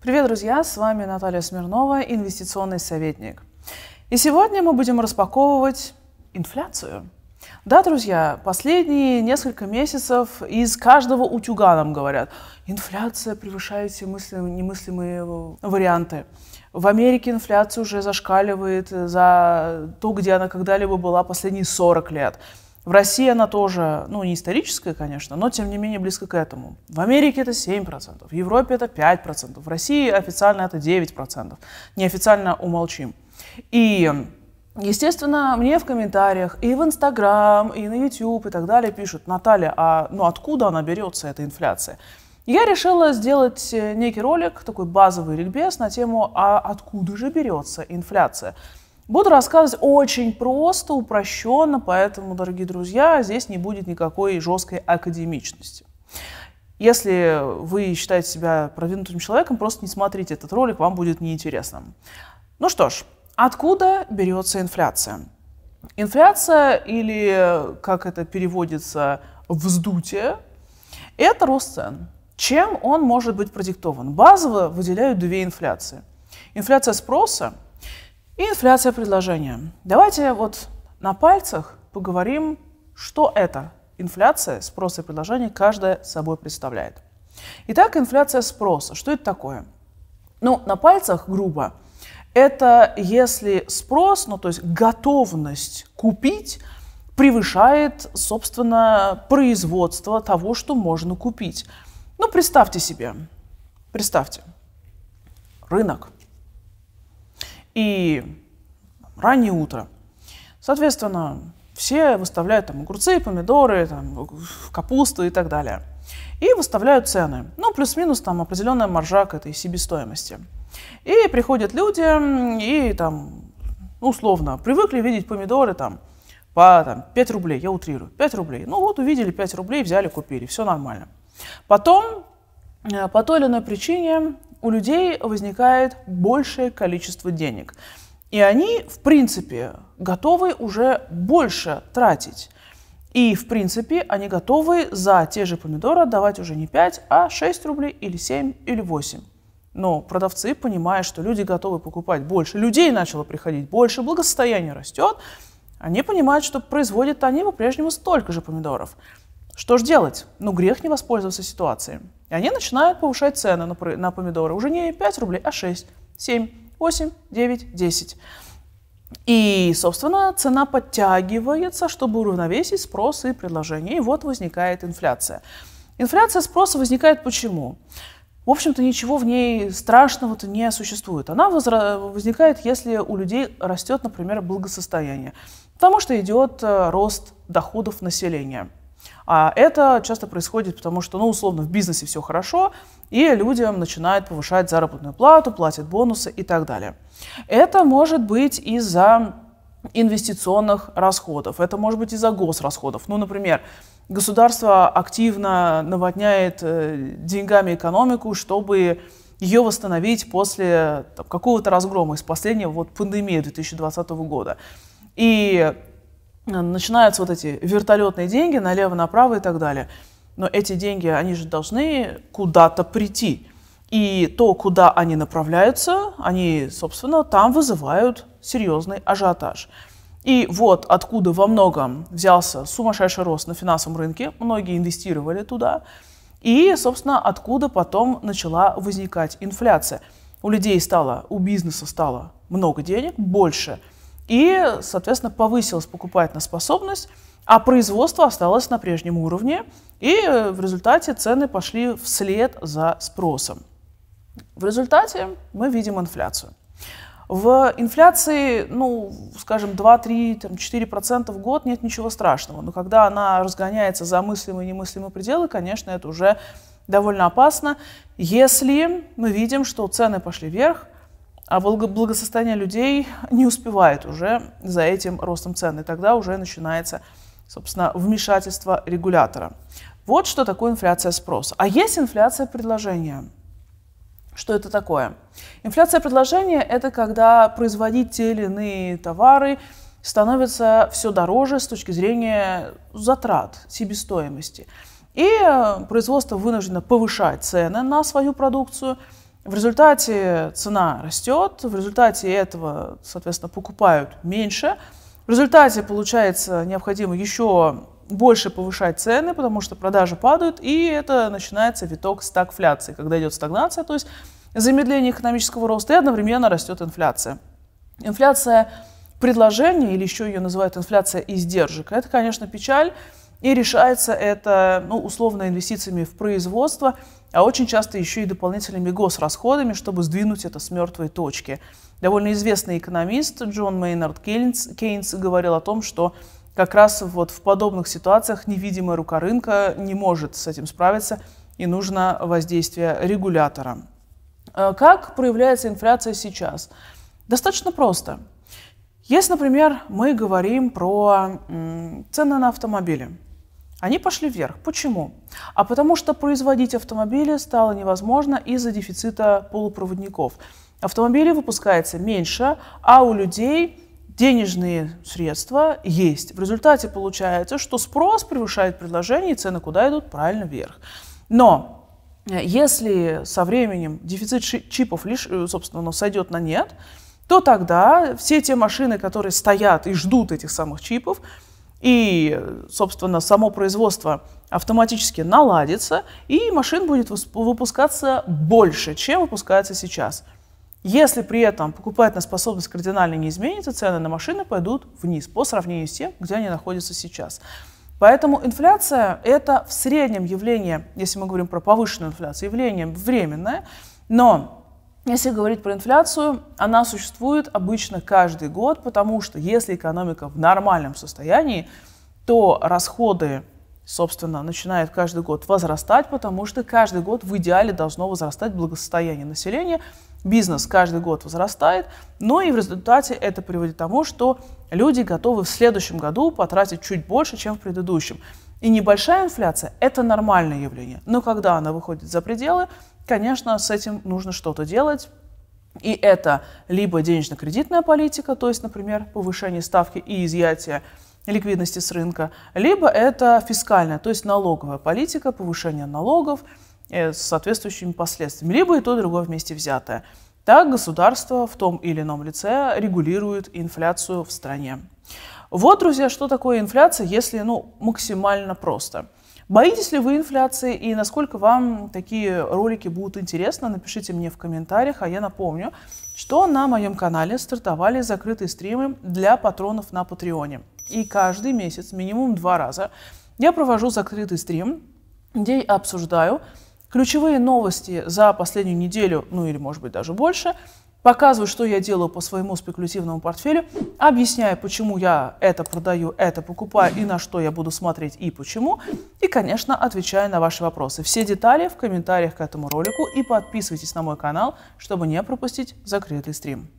Привет, друзья! С вами Наталья Смирнова, инвестиционный советник. И сегодня мы будем распаковывать инфляцию. Да, друзья, последние несколько месяцев из каждого утюга нам говорят, инфляция превышает все мыслимые, немыслимые э, варианты. В Америке инфляция уже зашкаливает за то, где она когда-либо была последние 40 лет. В России она тоже, ну, не историческая, конечно, но тем не менее близко к этому. В Америке это 7%, в Европе это 5%, в России официально это 9%. Неофициально умолчим. И Естественно, мне в комментариях и в Инстаграм, и на YouTube и так далее пишут, Наталья, а ну откуда она берется, эта инфляция? Я решила сделать э, некий ролик, такой базовый ликбез на тему, а откуда же берется инфляция? Буду рассказывать очень просто, упрощенно, поэтому, дорогие друзья, здесь не будет никакой жесткой академичности. Если вы считаете себя продвинутым человеком, просто не смотрите этот ролик, вам будет неинтересно. Ну что ж, откуда берется инфляция? Инфляция, или как это переводится, вздутие, это рост цен. Чем он может быть продиктован? Базово выделяют две инфляции. Инфляция спроса – и инфляция предложения. Давайте вот на пальцах поговорим, что это инфляция, спрос и предложение, каждое собой представляет. Итак, инфляция спроса. Что это такое? Ну, на пальцах, грубо, это если спрос, ну то есть готовность купить превышает, собственно, производство того, что можно купить. Ну, представьте себе, представьте, рынок – и раннее утро. Соответственно, все выставляют там огурцы, помидоры, там, капусту и так далее. И выставляют цены. Ну, плюс-минус там определенная маржа к этой себестоимости. И приходят люди и там, ну, условно, привыкли видеть помидоры там по там, 5 рублей, я утрирую, 5 рублей. Ну вот увидели 5 рублей, взяли, купили, все нормально. Потом э, по той или иной причине у людей возникает большее количество денег. И они, в принципе, готовы уже больше тратить. И, в принципе, они готовы за те же помидоры отдавать уже не 5, а 6 рублей или 7 или 8. Но продавцы, понимая, что люди готовы покупать больше, людей начало приходить больше, благосостояние растет, они понимают, что производят они по-прежнему столько же помидоров – что же делать? Ну, грех не воспользоваться ситуацией. И они начинают повышать цены на, помидоры. Уже не 5 рублей, а 6, 7, 8, 9, 10. И, собственно, цена подтягивается, чтобы уравновесить спрос и предложение. И вот возникает инфляция. Инфляция спроса возникает почему? В общем-то, ничего в ней страшного-то не существует. Она возникает, если у людей растет, например, благосостояние, потому что идет э, рост доходов населения – а это часто происходит потому, что, ну, условно, в бизнесе все хорошо, и людям начинают повышать заработную плату, платят бонусы и так далее. Это может быть из-за инвестиционных расходов, это может быть из-за госрасходов. Ну, например, государство активно наводняет э, деньгами экономику, чтобы ее восстановить после какого-то разгрома из последнего вот, пандемии 2020 года. И начинаются вот эти вертолетные деньги налево, направо и так далее. Но эти деньги, они же должны куда-то прийти. И то, куда они направляются, они, собственно, там вызывают серьезный ажиотаж. И вот откуда во многом взялся сумасшедший рост на финансовом рынке, многие инвестировали туда, и, собственно, откуда потом начала возникать инфляция. У людей стало, у бизнеса стало много денег, больше – и, соответственно, повысилась покупательная способность, а производство осталось на прежнем уровне, и э, в результате цены пошли вслед за спросом. В результате мы видим инфляцию. В инфляции, ну, скажем, 2-3-4% в год нет ничего страшного, но когда она разгоняется за мыслимые и немыслимые пределы, конечно, это уже довольно опасно, если мы видим, что цены пошли вверх – а благосостояние людей не успевает уже за этим ростом цен. И тогда уже начинается, собственно, вмешательство регулятора. Вот что такое инфляция спроса. А есть инфляция предложения. Что это такое? Инфляция предложения – это когда производить те или иные товары становится все дороже с точки зрения затрат, себестоимости. И э, производство вынуждено повышать цены на свою продукцию – в результате цена растет, в результате этого, соответственно, покупают меньше. В результате, получается, необходимо еще больше повышать цены, потому что продажи падают, и это начинается виток стагфляции, когда идет стагнация, то есть замедление экономического роста, и одновременно растет инфляция. Инфляция предложения, или еще ее называют инфляция издержек, это, конечно, печаль, и решается это, ну, условно, инвестициями в производство, а очень часто еще и дополнительными госрасходами, чтобы сдвинуть это с мертвой точки. Довольно известный экономист Джон Мейнард Кейнс, Кейнс говорил о том, что как раз вот в подобных ситуациях невидимая рука рынка не может с этим справиться, и нужно воздействие регулятора. А как проявляется инфляция сейчас? Достаточно просто. Если, например, мы говорим про цены на автомобили, они пошли вверх. Почему? А потому что производить автомобили стало невозможно из-за дефицита полупроводников. Автомобилей выпускается меньше, а у людей денежные средства есть. В результате получается, что спрос превышает предложение, и цены куда идут? Правильно, вверх. Но э, если со временем дефицит чипов, лишь, э, собственно, ну, сойдет на нет, то тогда все те машины, которые стоят и ждут этих самых чипов, и, собственно, само производство автоматически наладится, и машин будет выпускаться больше, чем выпускается сейчас. Если при этом покупательная способность кардинально не изменится, цены на машины пойдут вниз по сравнению с тем, где они находятся сейчас. Поэтому инфляция – это в среднем явление, если мы говорим про повышенную инфляцию, явление временное, но если говорить про инфляцию, она существует обычно каждый год, потому что если экономика в нормальном состоянии, то расходы, собственно, начинают каждый год возрастать, потому что каждый год в идеале должно возрастать благосостояние населения, бизнес каждый год возрастает, но и в результате это приводит к тому, что люди готовы в следующем году потратить чуть больше, чем в предыдущем. И небольшая инфляция – это нормальное явление, но когда она выходит за пределы, конечно, с этим нужно что-то делать. И это либо денежно-кредитная политика, то есть, например, повышение ставки и изъятие ликвидности с рынка, либо это фискальная, то есть налоговая политика, повышение налогов э, с соответствующими последствиями, либо и то, и другое вместе взятое. Так государство в том или ином лице регулирует инфляцию в стране. Вот, друзья, что такое инфляция, если ну, максимально просто – Боитесь ли вы инфляции и насколько вам такие ролики будут интересны, напишите мне в комментариях. А я напомню, что на моем канале стартовали закрытые стримы для патронов на Патреоне. И каждый месяц, минимум два раза, я провожу закрытый стрим, где я обсуждаю ключевые новости за последнюю неделю, ну или может быть даже больше, показываю, что я делаю по своему спекулятивному портфелю, объясняю, почему я это продаю, это покупаю и на что я буду смотреть и почему. И, конечно, отвечаю на ваши вопросы. Все детали в комментариях к этому ролику и подписывайтесь на мой канал, чтобы не пропустить закрытый стрим.